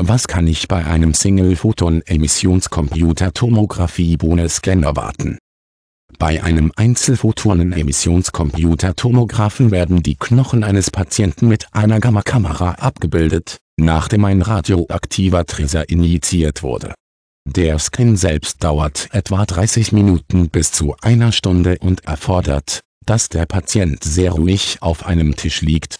Was kann ich bei einem Single-Photon-Emissionscomputer-Tomographie-Bohne-Scan erwarten? Bei einem Einzelphotonen-Emissionscomputer-Tomographen werden die Knochen eines Patienten mit einer Gammakamera abgebildet, nachdem ein radioaktiver Tracer injiziert wurde. Der Scan selbst dauert etwa 30 Minuten bis zu einer Stunde und erfordert, dass der Patient sehr ruhig auf einem Tisch liegt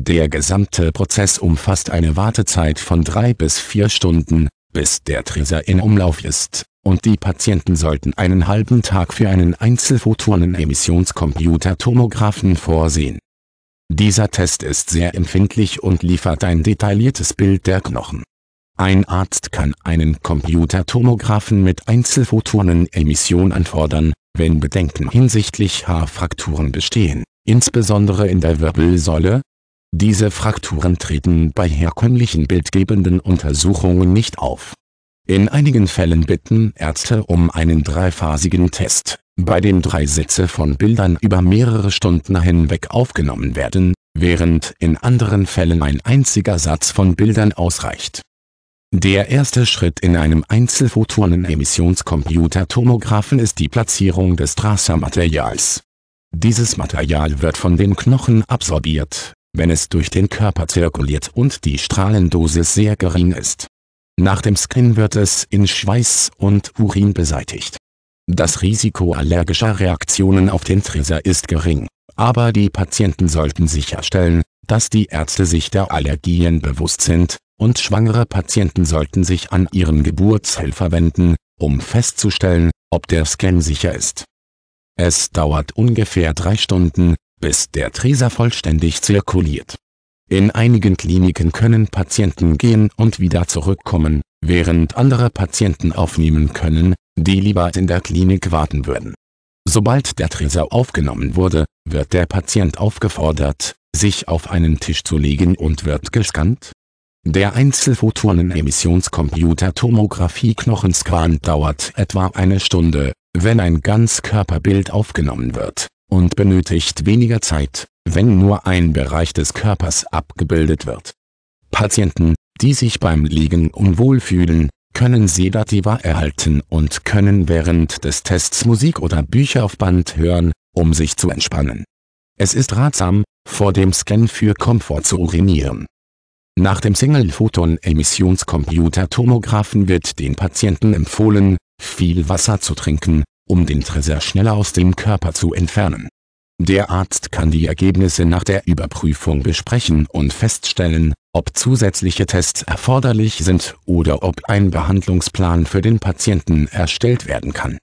der gesamte Prozess umfasst eine Wartezeit von drei bis vier Stunden, bis der Treser in Umlauf ist, und die Patienten sollten einen halben Tag für einen Einzelphotonen-Emissionscomputer-Tomographen vorsehen. Dieser Test ist sehr empfindlich und liefert ein detailliertes Bild der Knochen. Ein Arzt kann einen Computertomographen mit Einzelphotonen-Emission anfordern, wenn Bedenken hinsichtlich Haarfrakturen bestehen, insbesondere in der Wirbelsäule, diese Frakturen treten bei herkömmlichen bildgebenden Untersuchungen nicht auf. In einigen Fällen bitten Ärzte um einen dreiphasigen Test, bei dem drei Sätze von Bildern über mehrere Stunden hinweg aufgenommen werden, während in anderen Fällen ein einziger Satz von Bildern ausreicht. Der erste Schritt in einem Einzelphotonen-Emissionscomputer-Tomographen ist die Platzierung des Tracermaterials. Dieses Material wird von den Knochen absorbiert wenn es durch den Körper zirkuliert und die Strahlendosis sehr gering ist. Nach dem Scan wird es in Schweiß und Urin beseitigt. Das Risiko allergischer Reaktionen auf den Träser ist gering, aber die Patienten sollten sicherstellen, dass die Ärzte sich der Allergien bewusst sind, und schwangere Patienten sollten sich an ihren Geburtshelfer wenden, um festzustellen, ob der Scan sicher ist. Es dauert ungefähr drei Stunden, bis der Treser vollständig zirkuliert. In einigen Kliniken können Patienten gehen und wieder zurückkommen, während andere Patienten aufnehmen können, die lieber in der Klinik warten würden. Sobald der Treser aufgenommen wurde, wird der Patient aufgefordert, sich auf einen Tisch zu legen und wird gescannt. Der Einzelphotonen-Emissionscomputer Tomographie Knochenscan dauert etwa eine Stunde, wenn ein Ganzkörperbild aufgenommen wird und benötigt weniger Zeit, wenn nur ein Bereich des Körpers abgebildet wird. Patienten, die sich beim Liegen unwohl fühlen, können Sedativa erhalten und können während des Tests Musik oder Bücher auf Band hören, um sich zu entspannen. Es ist ratsam, vor dem Scan für Komfort zu urinieren. Nach dem Single-Photon-Emissionscomputer-Tomographen wird den Patienten empfohlen, viel Wasser zu trinken, um den Tresor schneller aus dem Körper zu entfernen. Der Arzt kann die Ergebnisse nach der Überprüfung besprechen und feststellen, ob zusätzliche Tests erforderlich sind oder ob ein Behandlungsplan für den Patienten erstellt werden kann